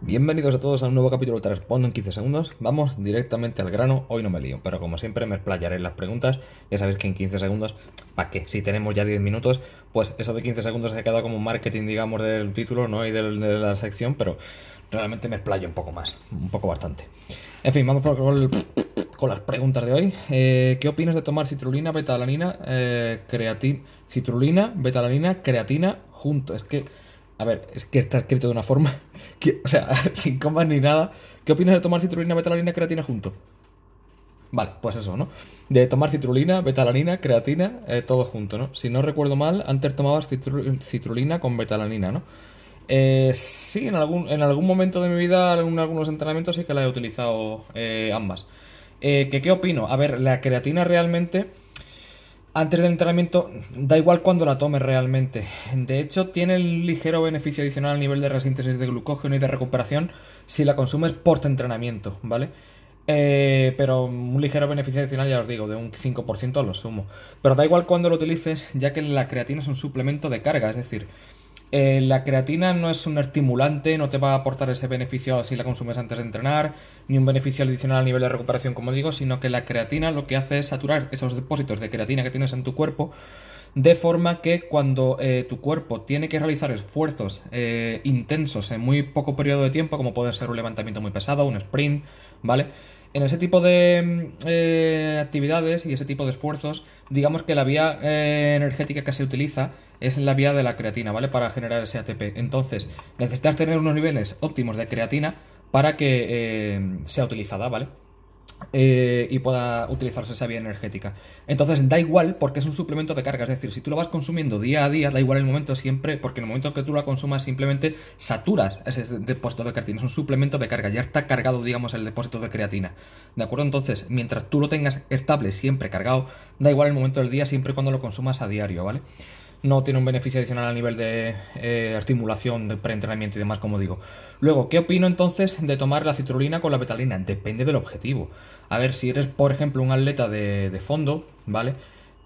Bienvenidos a todos a un nuevo capítulo Te respondo en 15 segundos. Vamos directamente al grano, hoy no me lío, pero como siempre me explayaré en las preguntas. Ya sabéis que en 15 segundos, ¿para qué? Si tenemos ya 10 minutos, pues eso de 15 segundos se ha quedado como marketing, digamos, del título ¿no? y de la sección, pero realmente me explayo un poco más, un poco bastante. En fin, vamos con las preguntas de hoy. Eh, ¿Qué opinas de tomar citrulina, betalanina, eh, creatina, citrulina, betalanina, creatina juntos? Es que a ver, es que está escrito de una forma. o sea, sin comas ni nada. ¿Qué opinas de tomar citrulina, betalanina, creatina junto? Vale, pues eso, ¿no? De tomar citrulina, betalanina, creatina, eh, todo junto, ¿no? Si no recuerdo mal, antes tomabas citrulina con betalanina, ¿no? Eh, sí, en algún, en algún momento de mi vida, en algunos entrenamientos sí que la he utilizado eh, ambas. Eh, ¿qué, ¿Qué opino? A ver, la creatina realmente antes del entrenamiento, da igual cuando la tomes realmente. De hecho, tiene el ligero beneficio adicional a nivel de resíntesis de glucógeno y de recuperación si la consumes post entrenamiento, ¿vale? Eh, pero un ligero beneficio adicional, ya os digo, de un 5% a lo sumo. Pero da igual cuando lo utilices, ya que la creatina es un suplemento de carga, es decir, eh, la creatina no es un estimulante, no te va a aportar ese beneficio si la consumes antes de entrenar, ni un beneficio adicional a nivel de recuperación, como digo, sino que la creatina lo que hace es saturar esos depósitos de creatina que tienes en tu cuerpo, de forma que cuando eh, tu cuerpo tiene que realizar esfuerzos eh, intensos en muy poco periodo de tiempo, como puede ser un levantamiento muy pesado, un sprint, ¿vale? En ese tipo de mm, actividades y ese tipo de esfuerzos, digamos que la vía energética que se utiliza es en la vía de la creatina, ¿vale? Para generar ese ATP. Entonces, necesitas tener unos niveles óptimos de creatina para que eh, sea utilizada, ¿vale? Eh, y pueda utilizarse esa vía energética. Entonces, da igual porque es un suplemento de carga. Es decir, si tú lo vas consumiendo día a día, da igual el momento siempre, porque en el momento que tú lo consumas simplemente saturas ese depósito de creatina. Es un suplemento de carga. Ya está cargado, digamos, el depósito de creatina. ¿De acuerdo? Entonces, mientras tú lo tengas estable, siempre cargado, da igual el momento del día, siempre cuando lo consumas a diario, ¿vale? no tiene un beneficio adicional a nivel de eh, estimulación, de preentrenamiento y demás, como digo. Luego, ¿qué opino entonces de tomar la citrulina con la betalina? Depende del objetivo. A ver, si eres, por ejemplo, un atleta de, fondo, ¿vale?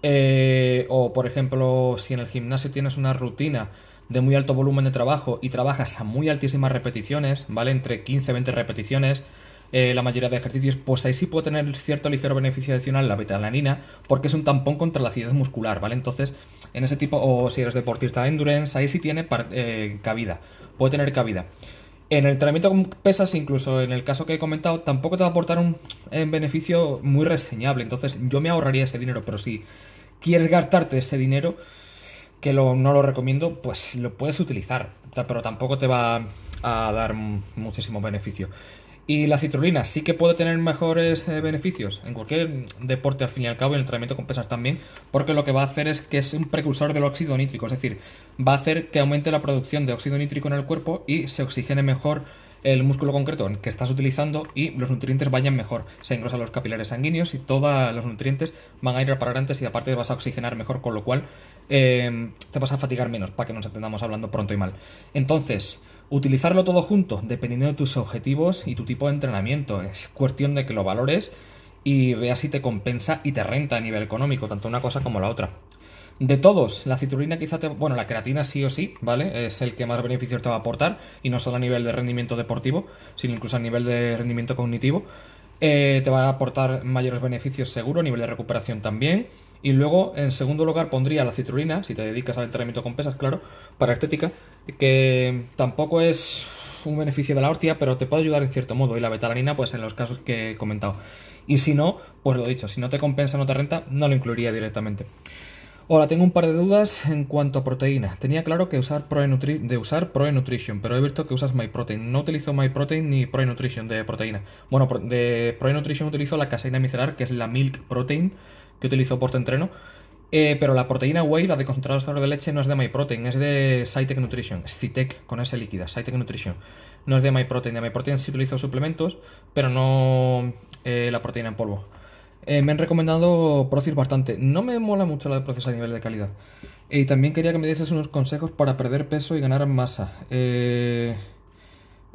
Eh, o, por ejemplo, si en el gimnasio tienes una rutina de muy alto volumen de trabajo y trabajas a muy altísimas repeticiones, ¿vale? Entre 15 20 repeticiones, eh, la mayoría de ejercicios, pues ahí sí puede tener cierto ligero beneficio adicional la betalanina, porque es un tampón contra la acidez muscular, ¿vale? Entonces, en ese tipo, o si eres deportista de endurance, ahí sí tiene eh, cabida, puede tener cabida. En el entrenamiento con pesas, incluso en el caso que he comentado, tampoco te va a aportar un, eh, beneficio muy reseñable. Entonces yo me ahorraría ese dinero, pero si quieres gastarte ese dinero, que no lo recomiendo, pues lo puedes utilizar, pero tampoco te va a dar muchísimo beneficio. Y la citrulina sí que puede tener mejores eh, beneficios en cualquier deporte al fin y al cabo, en el entrenamiento con pesas también, porque lo que va a hacer es que es un precursor del óxido nítrico, es decir, va a hacer que aumente la producción de óxido nítrico en el cuerpo y se oxigene mejor el músculo concreto que estás utilizando y los nutrientes vayan mejor. Se engrosan los capilares sanguíneos y todos los nutrientes van a ir a parar antes y aparte vas a oxigenar mejor, con lo cual eh, te vas a fatigar menos, para que nos entendamos hablando pronto y mal. Entonces, Utilizarlo todo junto, dependiendo de tus objetivos y tu tipo de entrenamiento. Es cuestión de que lo valores y veas si te compensa y te renta a nivel económico, tanto una cosa como la otra. De todos, la citrulina quizá te... Bueno, la creatina sí o sí, ¿vale? Es el que más beneficios te va a aportar, y no solo a nivel de rendimiento deportivo, sino incluso a nivel de rendimiento cognitivo. Eh, te va a aportar mayores beneficios seguro, a nivel de recuperación también. Y luego, en segundo lugar, pondría la citrulina, si te dedicas al entrenamiento con pesas, claro, para estética, que tampoco es un beneficio de la ortia, pero te puede ayudar en cierto modo. Y la betalanina, pues en los casos que he comentado. Y si no, pues lo dicho, si no te compensa, no te renta, no lo incluiría directamente. Hola, tengo un par de dudas en cuanto a proteína. Tenía claro que usar Pro de usar Pro pero he visto que usas MyProtein. No utilizo MyProtein ni Pro Nutrition de proteína. Bueno, de Pro Nutrition utilizo la caseína micelar, que es la Milk Protein que utilizo post-entreno. Eh, pero la proteína whey, la de concentrado de de leche, no es de MyProtein, es de Cytec Nutrition, Citec con S líquida, Cytec Nutrition. No es de MyProtein, de MyProtein sí utilizo suplementos, pero no eh, la proteína en polvo. Eh, me han recomendado Procir bastante, no me mola mucho la de Procir a nivel de calidad. Y también quería que me dieses unos consejos para perder peso y ganar masa. Eh...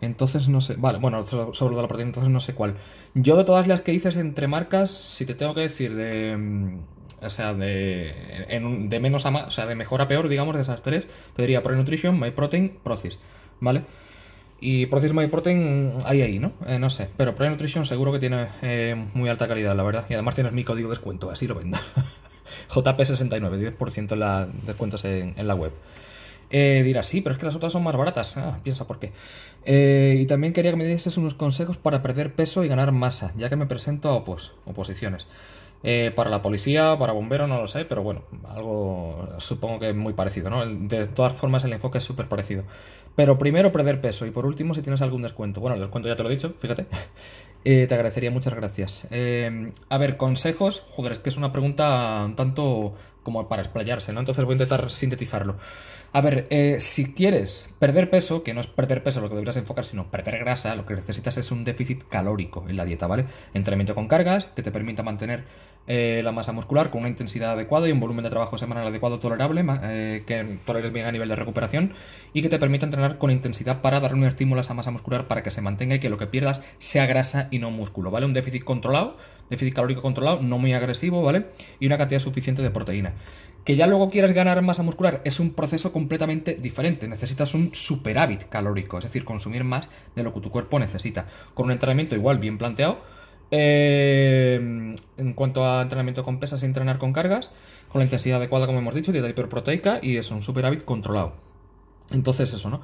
Entonces no sé. Vale, bueno, sobre lo la proteína, entonces no sé cuál. Yo de todas las que dices entre marcas, si te tengo que decir de. Mm, o sea, de, de menos a más, o sea, de mejor a peor, digamos, de esas tres, te diría Pro Nutrition, My Protein, Procis. ¿Vale? Y Procis My Protein hay ahí, ¿no? Eh, no sé. Pero Pro Nutrition seguro que tiene eh, muy alta calidad, la verdad. Y además tienes mi código de descuento, así lo vendo. JP69, 10% de la, descuentos en la web. Eh, dirás, sí, pero es que las otras son más baratas. Ah, piensa por qué. Eh, y también quería que me dieses unos consejos para perder peso y ganar masa, ya que me presento a oposiciones. Eh, para la policía, para bombero no lo sé, pero bueno, algo supongo que es muy parecido, ¿no? De todas formas, el enfoque es súper parecido. Pero primero, perder peso. Y por último, si tienes algún descuento. Bueno, el descuento ya te lo he dicho, fíjate. Eh, te agradecería, muchas gracias. a ver, consejos. Joder, es que es una pregunta un tanto como para explayarse, ¿no? Entonces voy a intentar sintetizarlo. A ver, eh, si quieres perder peso, que no es perder peso lo que deberías enfocar, sino perder grasa, lo que necesitas es un déficit calórico en la dieta, ¿vale? Entrenamiento con cargas que te permita mantener eh, la masa muscular con una intensidad adecuada y un volumen de trabajo semanal adecuado, tolerable, eh, que toleres bien a nivel de recuperación y que te permita entrenar con intensidad para darle un estímulo a esa masa muscular para que se mantenga y que lo que pierdas sea grasa y no músculo, ¿vale? Un déficit controlado déficit calórico controlado, no muy agresivo, ¿vale? Y una cantidad suficiente de proteína. Que ya luego quieras ganar masa muscular es un proceso completamente diferente. Necesitas un superávit calórico, es decir, consumir más de lo que tu cuerpo necesita. Con un entrenamiento igual bien planteado. Eh, en cuanto a entrenamiento con pesas y entrenar con cargas, con la intensidad adecuada, como hemos dicho, dieta hiperproteica y es un superávit controlado. Entonces, eso, ¿no?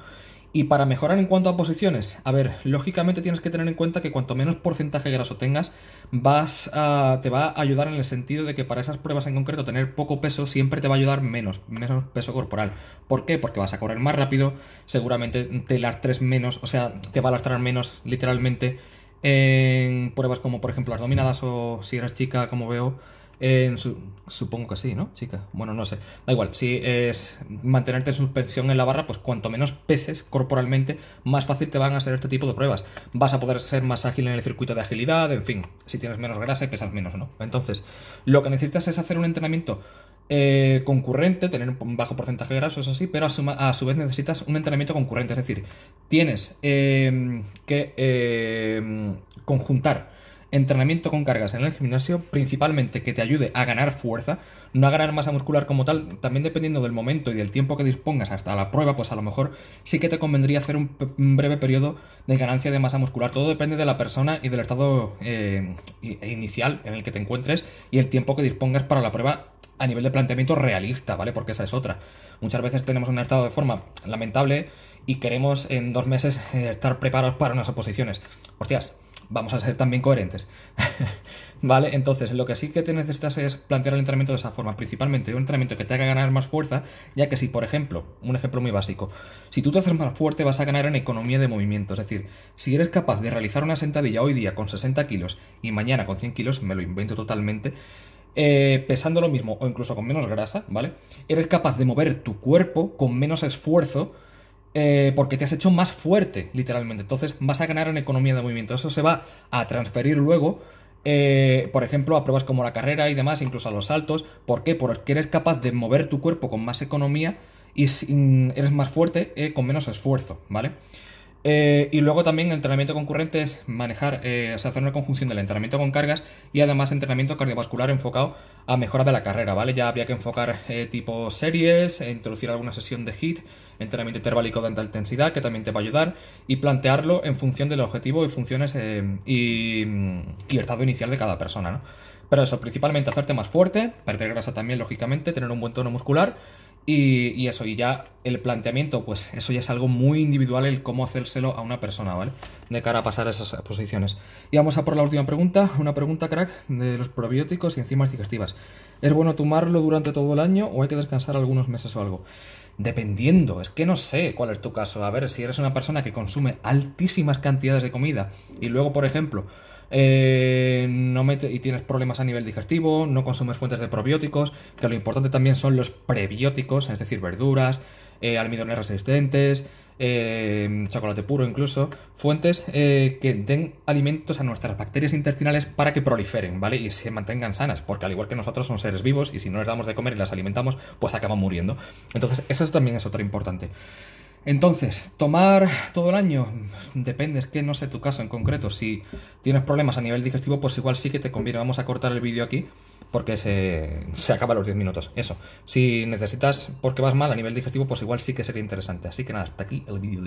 Y para mejorar en cuanto a posiciones, a ver, lógicamente tienes que tener en cuenta que cuanto menos porcentaje graso tengas, vas a, te va a ayudar en el sentido de que para esas pruebas en concreto tener poco peso siempre te va a ayudar menos, menos peso corporal. ¿Por qué? Porque vas a correr más rápido, seguramente te lastres menos, o sea, te va a lastrar menos literalmente en pruebas como por ejemplo las dominadas o si eres chica como veo en su, supongo que sí, ¿no, chica? Bueno, no sé. Da igual, si es mantenerte en suspensión en la barra, pues cuanto menos peses corporalmente, más fácil te van a hacer este tipo de pruebas. Vas a poder ser más ágil en el circuito de agilidad, en fin, si tienes menos grasa y pesas menos, ¿no? Entonces, lo que necesitas es hacer un entrenamiento eh, concurrente, tener un bajo porcentaje de graso, eso sí, pero a su, vez necesitas un entrenamiento concurrente, es decir, tienes em, que em, conjuntar entrenamiento con cargas en el gimnasio, principalmente que te ayude a ganar fuerza, no a ganar masa muscular como tal, también dependiendo del momento y del tiempo que dispongas hasta la prueba, pues a lo mejor sí que te convendría hacer un, breve periodo de ganancia de masa muscular. Todo depende de la persona y del estado eh, inicial en el que te encuentres y el tiempo que dispongas para la prueba a nivel de planteamiento realista, ¿vale? Porque esa es otra. Muchas veces tenemos un estado de forma lamentable y queremos en dos meses eh, estar preparados para unas oposiciones. Hostias, vamos a ser también coherentes. ¿Vale? Entonces, lo que sí que te necesitas es plantear el entrenamiento de esa forma, principalmente un entrenamiento que te haga ganar más fuerza, ya que si, por ejemplo, un ejemplo muy básico, si tú te haces más fuerte vas a ganar en economía de movimiento, es decir, si eres capaz de realizar una sentadilla hoy día con 60 kilos y mañana con 100 kilos, me lo invento totalmente, eh, pesando lo mismo o incluso con menos grasa, ¿vale? Eres capaz de mover tu cuerpo con menos esfuerzo eh, porque te has hecho más fuerte, literalmente. Entonces vas a ganar en economía de movimiento. Eso se va a transferir luego eh, por ejemplo, a pruebas como la carrera y demás, incluso a los saltos. ¿Por qué? Porque eres capaz de mover tu cuerpo con más economía y eres más fuerte eh, con menos esfuerzo, ¿vale? Eh, y luego también el entrenamiento concurrente es manejar, eh, o sea, hacer una conjunción del entrenamiento con cargas y además entrenamiento cardiovascular enfocado a mejora de la carrera, ¿vale? Ya habría que enfocar eh, tipo series, e introducir alguna sesión de HIT, entrenamiento intervalico de alta intensidad, que también te va a ayudar, y plantearlo en función del objetivo y funciones y, mm, y, estado inicial de cada persona, ¿no? Pero eso, principalmente hacerte más fuerte, perder grasa también, lógicamente, tener un buen tono muscular y, eso, y ya el planteamiento, pues eso ya es algo muy individual, el cómo hacérselo a una persona, ¿vale? De cara a pasar a esas posiciones. Y vamos a por la última pregunta, una pregunta, crack, de los probióticos y enzimas digestivas. ¿Es bueno tomarlo durante todo el año o hay que descansar algunos meses o algo? Dependiendo, es que no sé cuál es tu caso. A ver, si eres una persona que consume altísimas cantidades de comida y luego, por ejemplo, eh, no mete, y tienes problemas a nivel digestivo, no consumes fuentes de probióticos, que lo importante también son los prebióticos, es decir, verduras, eh, almidones resistentes, eh, chocolate puro incluso, fuentes que den alimentos a nuestras bacterias intestinales para que proliferen, ¿vale? Y se mantengan sanas, porque al igual que nosotros son seres vivos y si no les damos de comer y las alimentamos, pues acaban muriendo. Entonces, eso también es otro importante. Entonces, tomar todo el año, depende, es que no sé tu caso en concreto. Si tienes problemas a nivel digestivo, pues igual sí que te conviene. Vamos a cortar el vídeo aquí porque se, se acaba los 10 minutos. Eso. Si necesitas porque vas mal a nivel digestivo, pues igual sí que sería interesante. Así que nada, hasta aquí el vídeo de